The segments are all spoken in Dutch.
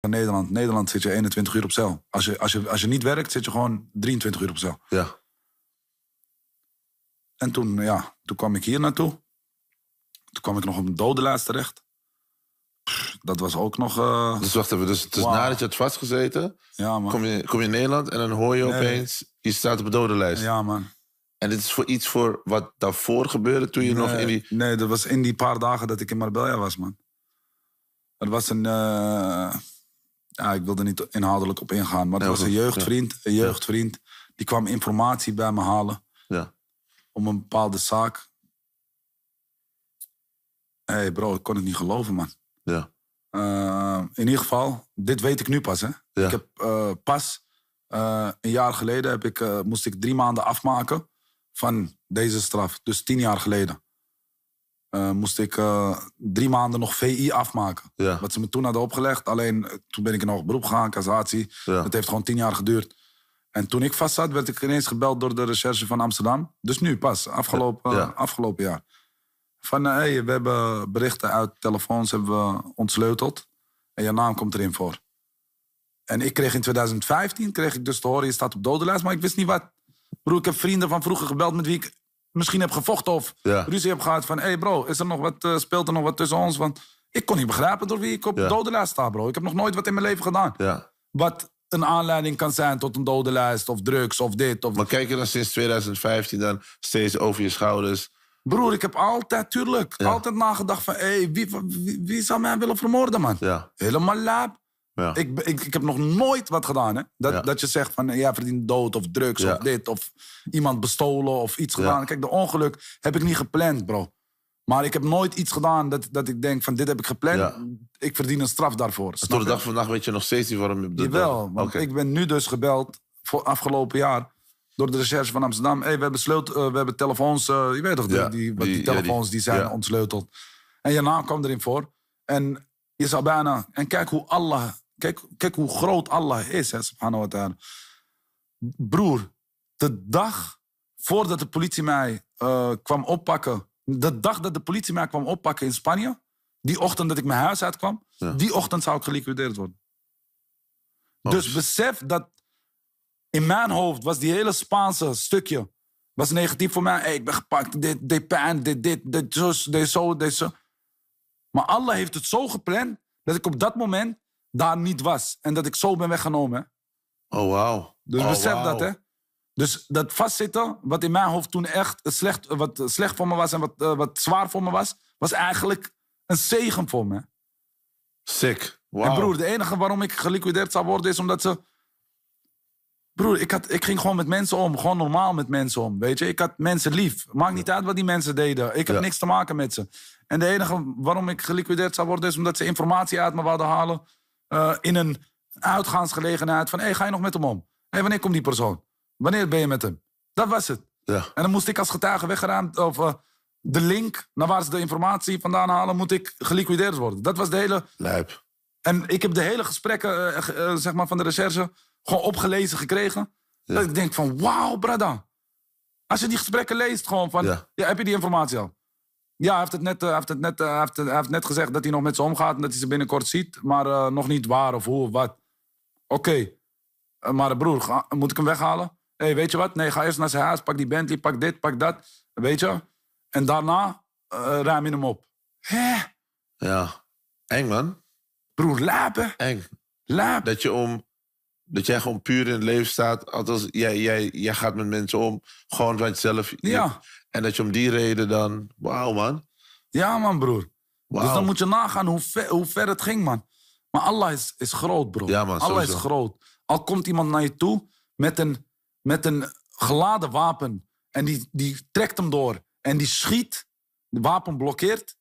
Nederland. Nederland zit je 21 uur op cel. Als je, als, je, als je niet werkt, zit je gewoon 23 uur op cel. Ja. En toen, ja, toen kwam ik hier naartoe. Toen kwam ik nog op een dodenlijst terecht. Dat was ook nog... Eh, dus wacht even, dus, dus nadat je had vastgezeten... Ja, Kom, je, kom je in Nederland en dan hoor je opeens... Je staat op de dodenlijst. Ja, man. En dit is voor iets voor wat daarvoor gebeurde toen je nee, nog in die... Nee, dat was in die paar dagen dat ik in Marbella was, man. Het was een... Eh, ja, ik wilde niet inhoudelijk op ingaan, maar er was een jeugdvriend, een jeugdvriend, die kwam informatie bij me halen om een bepaalde zaak. Hé hey bro, ik kon het niet geloven, man. Ja. Eh, in ieder geval, dit weet ik nu pas. Hè? Ik heb eh, pas eh, een jaar geleden heb ik, moest ik drie maanden afmaken van deze straf. Dus tien jaar geleden. Eh, moest ik eh, drie maanden nog VI afmaken. Wat ze me toen hadden opgelegd. Alleen eh, toen ben ik in hoger beroep gegaan, casatie. Ja. Dat heeft gewoon tien jaar geduurd. En toen ik vast zat, werd ik ineens gebeld door de recherche van Amsterdam. Dus nu pas, afgelopen, afgelopen jaar. Van, hey, we hebben berichten uit telefoons hebben we ontsleuteld. En je naam komt erin voor. En ik kreeg in 2015, kreeg ik dus te horen, je staat op dodenlijst. Maar ik wist niet wat. Broer, ik heb vrienden van vroeger gebeld met wie ik misschien heb gevochten of ruzie heb gehad. Van, hé hey bro, is er nog wat, eh, speelt er nog wat tussen ons? Want ik kon niet begrijpen door wie ik op ja. dodenlijst sta, bro. Ik heb nog nooit wat in mijn leven gedaan. Wat een aanleiding kan zijn tot een dodenlijst of drugs of dit. Of maar kijk je dan sinds 2015 dan steeds over je schouders? Broer, ik heb altijd, tuurlijk, altijd nagedacht van... hé, hey, wie, wie, wie, zou mij willen vermoorden, man? Helemaal laap. Ja. Ik, ik, ik heb nog nooit wat gedaan. Hè? Dat, dat je zegt van jij ja, verdient dood of drugs of dit of iemand bestolen of iets gedaan. Kijk, de ongeluk heb ik niet gepland, bro. Maar ik heb nooit iets gedaan dat, dat ik denk van dit heb ik gepland. Ik verdien een straf daarvoor. En tot de dag vandaag weet je nog steeds niet waarom je... Dat Jawel, ik ben nu dus gebeld voor afgelopen jaar door de recherche van Amsterdam. Hey, we hebben, sleut eh, we hebben telefoons, eh, je weet toch, die, die, die telefoons die, zijn ontsleuteld. En je naam kwam erin voor. En je zou bijna... En kijk hoe Allah Kijk, kijk hoe groot Allah is, hè, subhanahu wa ta'ala. Broer, de dag voordat de politie mij eh, kwam oppakken... De dag dat de politie mij kwam oppakken in Spanje... Die ochtend dat ik mijn huis uitkwam... Ja. Die ochtend zou ik geliquideerd worden. Oh. Dus besef dat... In mijn hoofd was die hele Spaanse stukje... Was negatief voor mij. ik ben gepakt. Dit, dit pijn, dit, dit, dit, zo, dit, zo. Maar Allah heeft het zo gepland... Dat ik op dat moment daar niet was. En dat ik zo ben weggenomen. Oh, wow! Dus oh, besef dat, hè. Dus dat vastzitten, wat in mijn hoofd toen echt slecht, wat slecht voor me was en wat, eh, wat zwaar voor me was, was eigenlijk een zegen voor me. Sick. Wow. En broer, de enige waarom ik geliquideerd zou worden is omdat ze. Broer, ik, had, ik ging gewoon met mensen om. Gewoon normaal met mensen om. Weet je, ik had mensen lief. Maakt niet uit wat die mensen deden. Ik had niks te maken met ze. En de enige waarom ik geliquideerd zou worden is omdat ze informatie uit me wilden halen. Eh, in een uitgaansgelegenheid van... hé, hey, ga je nog met hem om? hey, wanneer komt die persoon? Wanneer ben je met hem? Dat was het. Ja. En dan moest ik als getuige weggeruimd... of eh, de link naar waar ze de informatie vandaan halen... moet ik geliquideerd worden. Dat was de hele... Lijp. En ik heb de hele gesprekken eh, zeg maar van de recherche gewoon opgelezen gekregen. Ja. Dat ik denk van, wauw, brada. Als je die gesprekken leest, gewoon van... Ja. ja heb je die informatie al? Ja, hij heeft het net, eh, heeft het net, eh, heeft, het, heeft net gezegd dat hij nog met ze omgaat en dat hij ze binnenkort ziet. Maar eh, nog niet waar of hoe of wat. Oké. maar broer, moet ik hem weghalen? Hé, hey, weet je wat? Nee, ga eerst naar zijn huis. Pak die Bentley, pak dit, pak dat. Weet je? En daarna uh, ruim je hem op. Hè? Ja. Eng, man. Broer, lapen. Eng. Lapen. Dat je om dat jij gewoon puur in het leven staat. Althans, jij, jij, jij gaat met mensen om. Gewoon van jezelf. Ja. En dat je om die reden dan... Wauw, man. Ja, man, broer. Dus dan moet je nagaan hoe ver, hoe ver het ging, man. Maar Allah is, is groot, bro. Allah is groot. Al komt iemand naar je toe met een, met een geladen wapen. En die, die trekt hem door. En die schiet. De wapen blokkeert.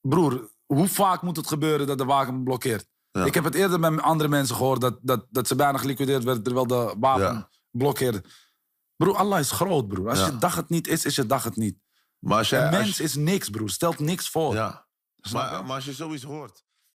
Broer, hoe vaak moet het gebeuren dat de wapen blokkeert? Ik heb het eerder met andere mensen gehoord dat, dat, dat ze bijna geliquideerd werden terwijl de wapen ja. blokkeerde. Broer, Allah is groot, broer. Als je dag het niet is, is je dag het niet. Maar een mens is niks, broer. Stelt niks voor. Ja. Maar, maar als je zoiets hoort.